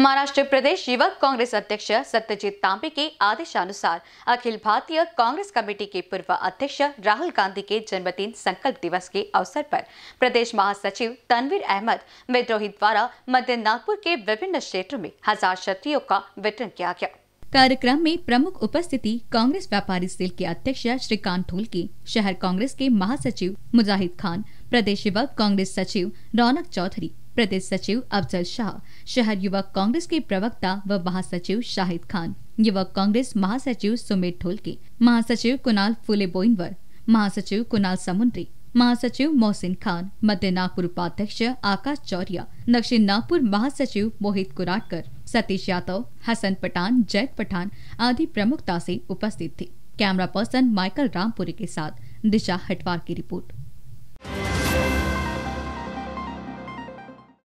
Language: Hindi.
महाराष्ट्र प्रदेश युवक कांग्रेस अध्यक्ष सत्यजीत तांबे के आदेशानुसार अखिल भारतीय कांग्रेस कमेटी के पूर्व अध्यक्ष राहुल गांधी के जन्मदिन संकल्प दिवस के अवसर पर प्रदेश महासचिव तनवीर अहमद विद्रोही द्वारा मध्य नागपुर के विभिन्न क्षेत्रों में हजार क्षत्रियों का वितरण किया गया कार्यक्रम में प्रमुख उपस्थिति कांग्रेस व्यापारी सेल के अध्यक्ष श्रीकांत ढोलकी शहर कांग्रेस के महासचिव मुजाहिद खान प्रदेश युवक कांग्रेस सचिव रौनक चौधरी प्रदेश सचिव अफजल शाह शहर युवक कांग्रेस के प्रवक्ता व महासचिव शाहिद खान युवक कांग्रेस महासचिव सुमित ढोलके महासचिव कुणाल फुले बोइनवर महासचिव कुणाल समुन्द्री महासचिव मोहसिन खान मध्य नागपुर उपाध्यक्ष आकाश चौरिया दक्षिण नागपुर महासचिव मोहित कुराटकर सतीश यादव हसन पठान जैद पठान आदि प्रमुखता से उपस्थित थे कैमरा पर्सन माइकल रामपुरी के साथ दिशा हटवार की रिपोर्ट